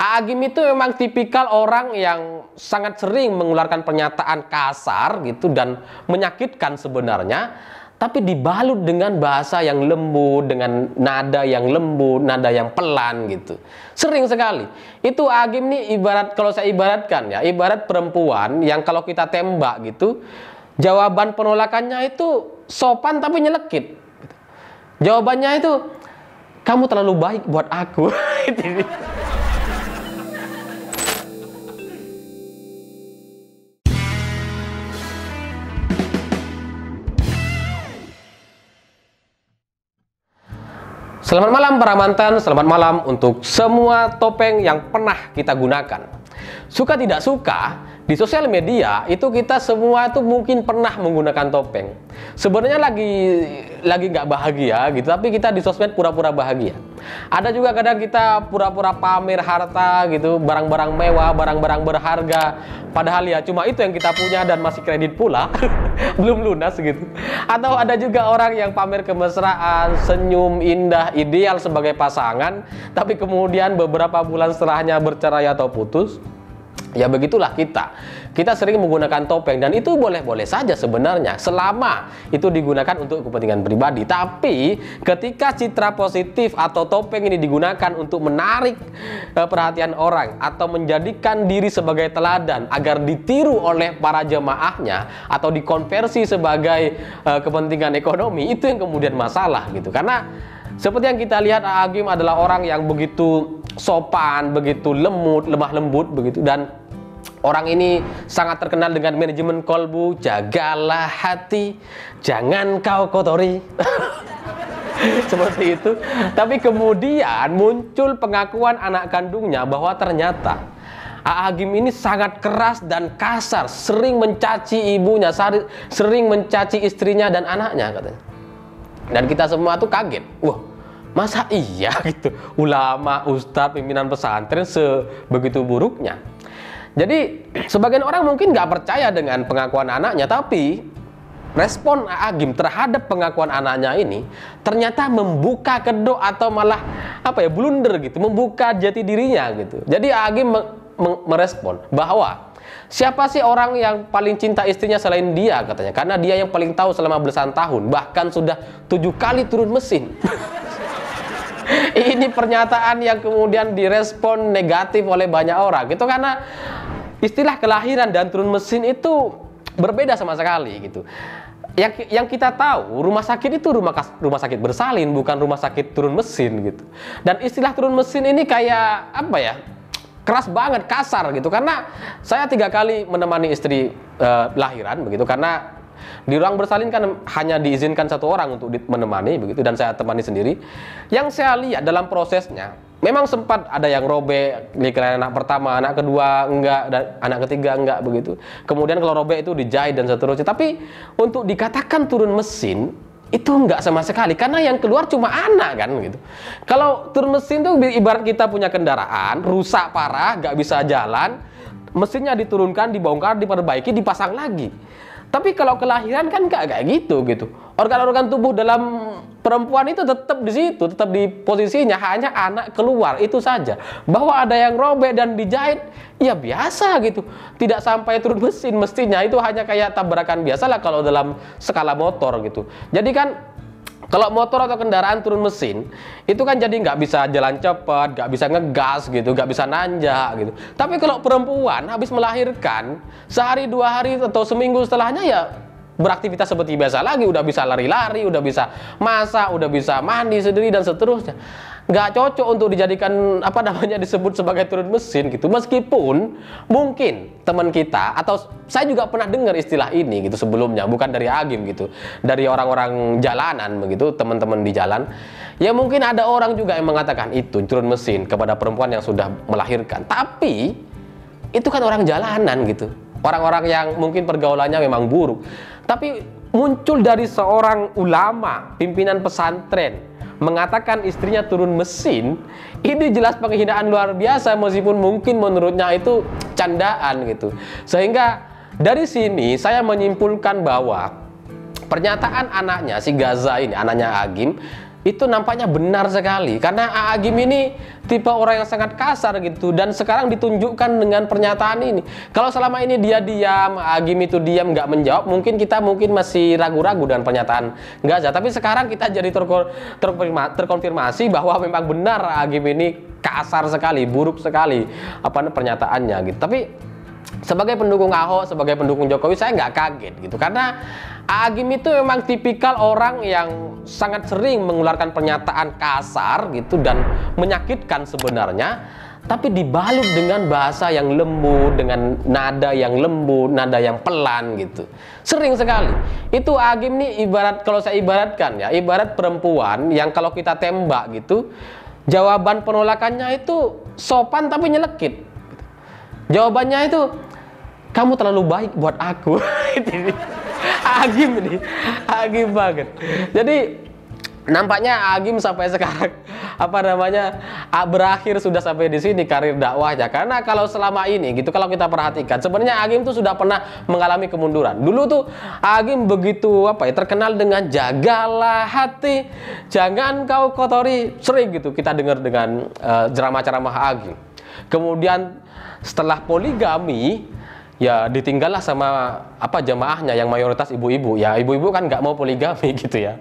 Agim itu memang tipikal orang yang sangat sering mengeluarkan pernyataan kasar gitu dan menyakitkan sebenarnya tapi dibalut dengan bahasa yang lembut, dengan nada yang lembut, nada yang pelan gitu. Sering sekali. Itu Agim nih ibarat kalau saya ibaratkan ya, ibarat perempuan yang kalau kita tembak gitu, jawaban penolakannya itu sopan tapi nyelekit. Gitu. Jawabannya itu kamu terlalu baik buat aku. Selamat malam para mantan, selamat malam untuk semua topeng yang pernah kita gunakan. Suka tidak suka, di sosial media itu kita semua itu mungkin pernah menggunakan topeng. Sebenarnya lagi lagi nggak bahagia gitu, tapi kita di sosmed pura-pura bahagia. Ada juga kadang kita pura-pura pamer harta gitu, barang-barang mewah, barang-barang berharga. Padahal ya cuma itu yang kita punya dan masih kredit pula, belum lunas gitu. Atau ada juga orang yang pamer kemesraan, senyum indah, ideal sebagai pasangan, tapi kemudian beberapa bulan setelahnya bercerai atau putus, Ya begitulah kita. Kita sering menggunakan topeng dan itu boleh-boleh saja sebenarnya selama itu digunakan untuk kepentingan pribadi. Tapi ketika citra positif atau topeng ini digunakan untuk menarik eh, perhatian orang atau menjadikan diri sebagai teladan agar ditiru oleh para jemaahnya atau dikonversi sebagai eh, kepentingan ekonomi itu yang kemudian masalah gitu. Karena seperti yang kita lihat Agim adalah orang yang begitu sopan, begitu lemut, lemah lembut begitu dan Orang ini sangat terkenal dengan manajemen kolbu, jagalah hati, jangan kau kotori. Seperti itu. Tapi kemudian muncul pengakuan anak kandungnya bahwa ternyata Aagim ini sangat keras dan kasar, sering mencaci ibunya, sering mencaci istrinya dan anaknya katanya. Dan kita semua tuh kaget. Wah, masa iya gitu ulama ustadz pimpinan pesantren sebegitu buruknya jadi sebagian orang mungkin nggak percaya dengan pengakuan anaknya, tapi respon Agim terhadap pengakuan anaknya ini ternyata membuka kedok atau malah apa ya blunder gitu, membuka jati dirinya gitu. Jadi Agim merespon bahwa siapa sih orang yang paling cinta istrinya selain dia katanya, karena dia yang paling tahu selama belasan tahun, bahkan sudah tujuh kali turun mesin. ini pernyataan yang kemudian direspon negatif oleh banyak orang Itu karena istilah kelahiran dan turun mesin itu berbeda sama sekali gitu yang yang kita tahu rumah sakit itu rumah rumah sakit bersalin bukan rumah sakit turun mesin gitu dan istilah turun mesin ini kayak apa ya keras banget kasar gitu karena saya tiga kali menemani istri uh, lahiran begitu karena di ruang bersalin kan hanya diizinkan satu orang untuk menemani begitu dan saya temani sendiri yang saya lihat dalam prosesnya memang sempat ada yang robek dikira anak pertama, anak kedua enggak dan anak ketiga enggak begitu. Kemudian kalau robek itu dijahit dan seterusnya. Tapi untuk dikatakan turun mesin itu enggak sama sekali karena yang keluar cuma anak kan gitu. Kalau turun mesin itu ibarat kita punya kendaraan rusak parah, nggak bisa jalan, mesinnya diturunkan, dibongkar, diperbaiki, dipasang lagi. Tapi kalau kelahiran kan nggak kayak gitu gitu. Organ-organ tubuh dalam perempuan itu tetap di situ, tetap di posisinya hanya anak keluar itu saja. Bahwa ada yang robek dan dijahit, ya biasa gitu. Tidak sampai turun mesin mestinya itu hanya kayak tabrakan biasa lah kalau dalam skala motor gitu. Jadi kan kalau motor atau kendaraan turun mesin, itu kan jadi nggak bisa jalan cepat, nggak bisa ngegas gitu, nggak bisa nanjak gitu. Tapi kalau perempuan habis melahirkan, sehari dua hari atau seminggu setelahnya ya beraktivitas seperti biasa lagi, udah bisa lari-lari, udah bisa masak, udah bisa mandi sendiri dan seterusnya nggak cocok untuk dijadikan apa namanya disebut sebagai turun mesin gitu meskipun mungkin teman kita atau saya juga pernah dengar istilah ini gitu sebelumnya bukan dari Agim gitu dari orang-orang jalanan begitu teman-teman di jalan ya mungkin ada orang juga yang mengatakan itu turun mesin kepada perempuan yang sudah melahirkan tapi itu kan orang jalanan gitu orang-orang yang mungkin pergaulannya memang buruk tapi muncul dari seorang ulama pimpinan pesantren mengatakan istrinya turun mesin, ini jelas penghinaan luar biasa meskipun mungkin menurutnya itu candaan gitu. Sehingga dari sini saya menyimpulkan bahwa pernyataan anaknya si Gaza ini, anaknya Agim, itu nampaknya benar sekali karena Gim ini tipe orang yang sangat kasar gitu dan sekarang ditunjukkan dengan pernyataan ini kalau selama ini dia diam Agim itu diam nggak menjawab mungkin kita mungkin masih ragu-ragu dengan pernyataan nggak aja tapi sekarang kita jadi terkonfirmasi bahwa memang benar Agim ini kasar sekali buruk sekali apa pernyataannya gitu tapi sebagai pendukung Ahok sebagai pendukung Jokowi saya nggak kaget gitu karena Agim itu memang tipikal orang yang sangat sering mengeluarkan pernyataan kasar gitu dan menyakitkan sebenarnya tapi dibalut dengan bahasa yang lembut, dengan nada yang lembut, nada yang pelan gitu. Sering sekali. Itu Agim nih ibarat kalau saya ibaratkan ya, ibarat perempuan yang kalau kita tembak gitu, jawaban penolakannya itu sopan tapi nyelekit. Jawabannya itu kamu terlalu baik buat aku. agim ini agim banget jadi nampaknya agim sampai sekarang apa namanya berakhir sudah sampai di sini karir dakwahnya karena kalau selama ini gitu kalau kita perhatikan sebenarnya Agim tuh sudah pernah mengalami kemunduran dulu tuh Agim begitu apa ya terkenal dengan jagalah hati jangan kau kotori sering gitu kita dengar dengan uh, ceramah-ceramah Agim kemudian setelah poligami ya ditinggallah sama apa jemaahnya yang mayoritas ibu-ibu ya ibu-ibu kan nggak mau poligami gitu ya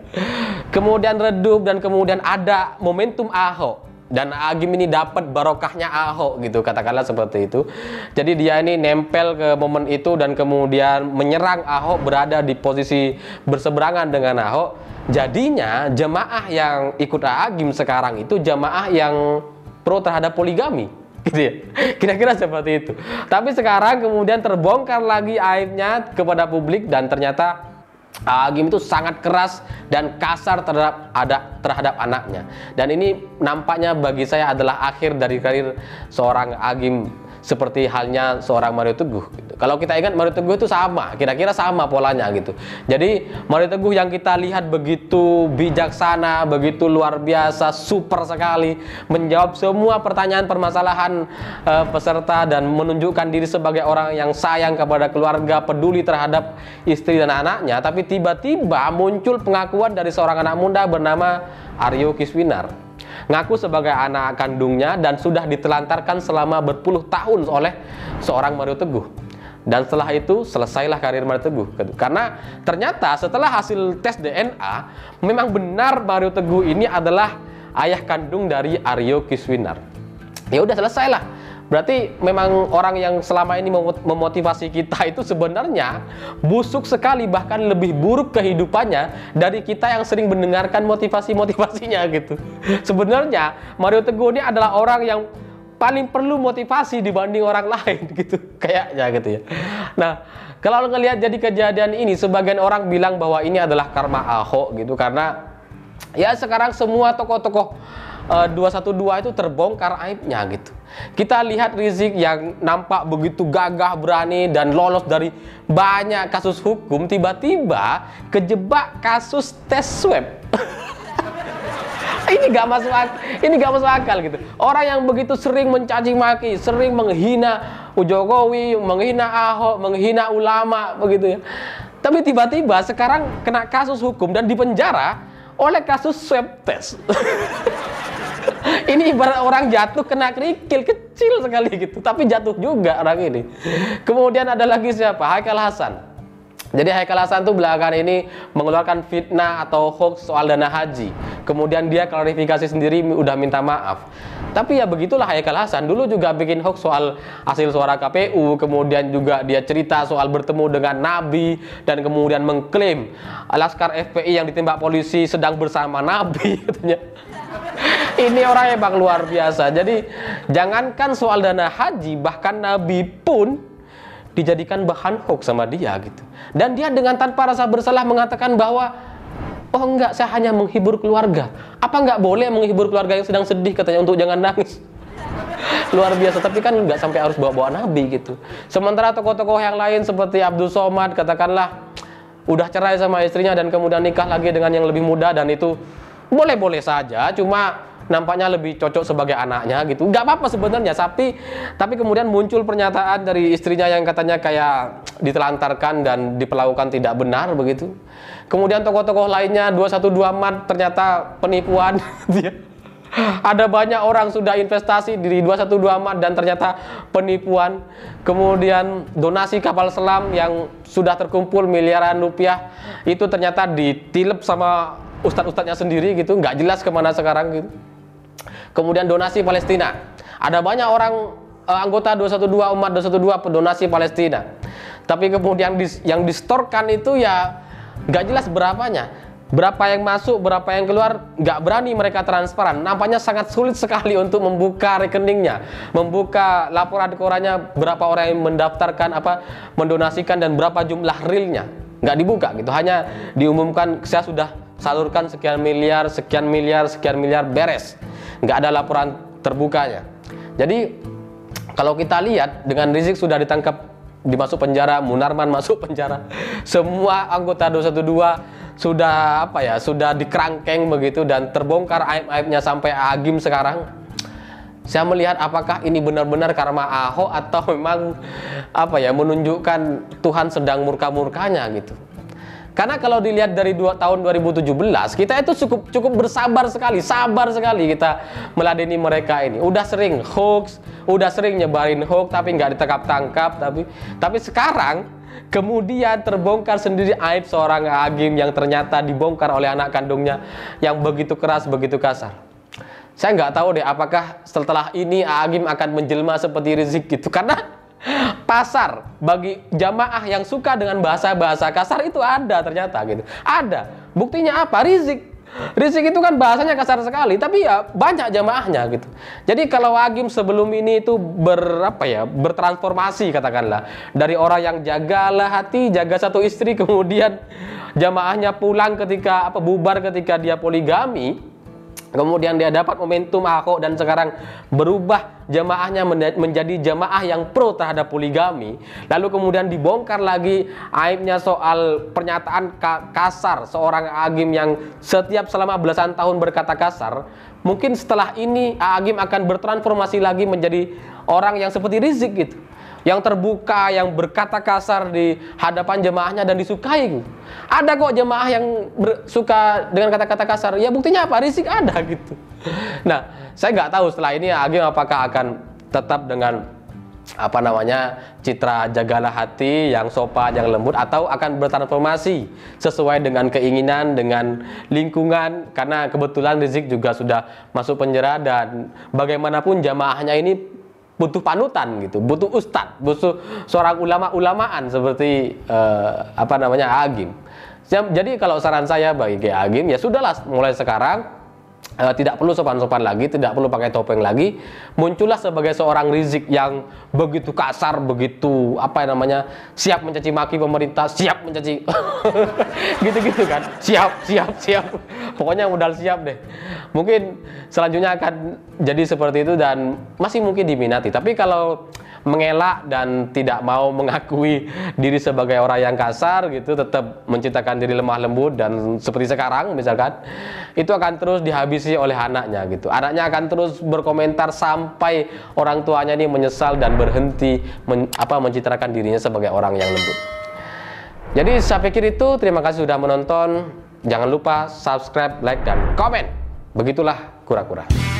kemudian redup dan kemudian ada momentum Ahok dan Agim ini dapat barokahnya Ahok gitu katakanlah seperti itu jadi dia ini nempel ke momen itu dan kemudian menyerang Ahok berada di posisi berseberangan dengan Ahok jadinya jemaah yang ikut Agim sekarang itu jemaah yang pro terhadap poligami gitu ya kira-kira seperti itu tapi sekarang kemudian terbongkar lagi aibnya kepada publik dan ternyata uh, ah, Agim itu sangat keras dan kasar terhadap ada terhadap anaknya dan ini nampaknya bagi saya adalah akhir dari karir seorang Agim seperti halnya seorang Mario Teguh. Gitu. Kalau kita ingat Mario Teguh itu sama, kira-kira sama polanya gitu. Jadi Mario Teguh yang kita lihat begitu bijaksana, begitu luar biasa, super sekali menjawab semua pertanyaan permasalahan uh, peserta dan menunjukkan diri sebagai orang yang sayang kepada keluarga, peduli terhadap istri dan anaknya. Tapi tiba-tiba muncul pengakuan dari seorang anak muda bernama Aryo Kiswinar ngaku sebagai anak kandungnya dan sudah ditelantarkan selama berpuluh tahun oleh seorang Mario Teguh. Dan setelah itu selesailah karir Mario Teguh. Karena ternyata setelah hasil tes DNA, memang benar Mario Teguh ini adalah ayah kandung dari Aryo Kiswinar. Ya udah selesailah Berarti memang orang yang selama ini memotivasi kita itu sebenarnya busuk sekali bahkan lebih buruk kehidupannya dari kita yang sering mendengarkan motivasi-motivasinya gitu. Sebenarnya Mario Teguh ini adalah orang yang paling perlu motivasi dibanding orang lain gitu kayaknya gitu ya. Nah, kalau ngelihat jadi kejadian ini sebagian orang bilang bahwa ini adalah karma Ahok gitu karena ya sekarang semua tokoh-tokoh uh, eh, 212 itu terbongkar aibnya gitu. Kita lihat Rizik yang nampak begitu gagah, berani dan lolos dari banyak kasus hukum tiba-tiba kejebak kasus tes swab. ini gak masuk akal, ini gak masuk akal gitu. Orang yang begitu sering mencaci maki, sering menghina Jokowi, menghina Ahok, menghina ulama begitu ya. Tapi tiba-tiba sekarang kena kasus hukum dan dipenjara oleh kasus swab test. ini ibarat orang jatuh kena kerikil kecil sekali gitu, tapi jatuh juga orang ini. Kemudian ada lagi siapa? Haikal Hasan. Jadi Haikal Hasan tuh belakangan ini mengeluarkan fitnah atau hoax soal dana haji. Kemudian dia klarifikasi sendiri udah minta maaf. Tapi ya begitulah Haikal Hasan. Dulu juga bikin hoax soal hasil suara KPU, kemudian juga dia cerita soal bertemu dengan Nabi dan kemudian mengklaim Laskar FPI yang ditembak polisi sedang bersama Nabi katanya ini orang emang luar biasa. Jadi jangankan soal dana haji, bahkan Nabi pun dijadikan bahan hoax sama dia gitu. Dan dia dengan tanpa rasa bersalah mengatakan bahwa oh enggak saya hanya menghibur keluarga apa enggak boleh menghibur keluarga yang sedang sedih katanya untuk jangan nangis luar biasa tapi kan nggak sampai harus bawa-bawa nabi gitu sementara tokoh-tokoh yang lain seperti Abdul Somad katakanlah udah cerai sama istrinya dan kemudian nikah lagi dengan yang lebih muda dan itu boleh-boleh saja cuma nampaknya lebih cocok sebagai anaknya gitu nggak apa-apa sebenarnya tapi tapi kemudian muncul pernyataan dari istrinya yang katanya kayak ditelantarkan dan diperlakukan tidak benar begitu kemudian tokoh-tokoh lainnya 212 mat ternyata penipuan dia ada banyak orang sudah investasi di 212 mat dan ternyata penipuan kemudian donasi kapal selam yang sudah terkumpul miliaran rupiah itu ternyata ditilep sama ustadz-ustadznya sendiri gitu nggak jelas kemana sekarang gitu Kemudian donasi Palestina. Ada banyak orang uh, anggota 212 umat 212 pedonasi Palestina. Tapi kemudian dis, yang distorkan itu ya nggak jelas berapanya. Berapa yang masuk, berapa yang keluar, nggak berani mereka transparan. Nampaknya sangat sulit sekali untuk membuka rekeningnya, membuka laporan korannya berapa orang yang mendaftarkan apa, mendonasikan dan berapa jumlah realnya. Nggak dibuka gitu, hanya diumumkan saya sudah salurkan sekian miliar, sekian miliar, sekian miliar beres nggak ada laporan terbukanya. Jadi kalau kita lihat dengan Rizik sudah ditangkap dimasuk penjara, Munarman masuk penjara, semua anggota 212 sudah apa ya sudah dikerangkeng begitu dan terbongkar aib-aibnya sampai Agim sekarang. Saya melihat apakah ini benar-benar karma Ahok atau memang apa ya menunjukkan Tuhan sedang murka-murkanya gitu. Karena kalau dilihat dari dua, tahun 2017, kita itu cukup cukup bersabar sekali, sabar sekali kita meladeni mereka ini. Udah sering hoax, udah sering nyebarin hoax tapi nggak ditangkap-tangkap, tapi tapi sekarang kemudian terbongkar sendiri aib seorang Agim yang ternyata dibongkar oleh anak kandungnya yang begitu keras, begitu kasar. Saya nggak tahu deh apakah setelah ini Agim akan menjelma seperti Rizik gitu karena pasar bagi jamaah yang suka dengan bahasa-bahasa kasar itu ada ternyata gitu. Ada. Buktinya apa? Rizik. Rizik itu kan bahasanya kasar sekali, tapi ya banyak jamaahnya gitu. Jadi kalau Agim sebelum ini itu berapa ya bertransformasi katakanlah dari orang yang jagalah hati, jaga satu istri, kemudian jamaahnya pulang ketika apa bubar ketika dia poligami, Kemudian dia dapat momentum Ahok dan sekarang berubah jamaahnya menjadi jemaah yang pro terhadap poligami. Lalu kemudian dibongkar lagi aibnya soal pernyataan kasar seorang agim yang setiap selama belasan tahun berkata kasar. Mungkin setelah ini agim akan bertransformasi lagi menjadi orang yang seperti Rizik gitu yang terbuka, yang berkata kasar di hadapan jemaahnya dan disukai. Ada kok jemaah yang suka dengan kata-kata kasar. Ya buktinya apa? Rizik ada gitu. Nah, saya nggak tahu setelah ini Agim apakah akan tetap dengan apa namanya citra jagalah hati yang sopan yang lembut atau akan bertransformasi sesuai dengan keinginan dengan lingkungan karena kebetulan Rizik juga sudah masuk penjara dan bagaimanapun jamaahnya ini butuh panutan gitu, butuh ustadz, butuh seorang ulama-ulamaan seperti uh, apa namanya Agim. Jadi kalau saran saya bagi Agim ya sudahlah mulai sekarang uh, tidak perlu sopan-sopan lagi, tidak perlu pakai topeng lagi, muncullah sebagai seorang Rizik yang begitu kasar, begitu apa namanya, siap mencaci maki pemerintah, siap mencaci, gitu-gitu kan, siap, siap, siap, pokoknya modal siap deh. Mungkin selanjutnya akan jadi seperti itu dan masih mungkin diminati. Tapi kalau mengelak dan tidak mau mengakui diri sebagai orang yang kasar gitu tetap menciptakan diri lemah lembut dan seperti sekarang misalkan itu akan terus dihabisi oleh anaknya gitu anaknya akan terus berkomentar sampai orang tuanya ini menyesal dan berhenti men, apa mencitrakan dirinya sebagai orang yang lembut jadi saya pikir itu terima kasih sudah menonton jangan lupa subscribe like dan komen begitulah kura-kura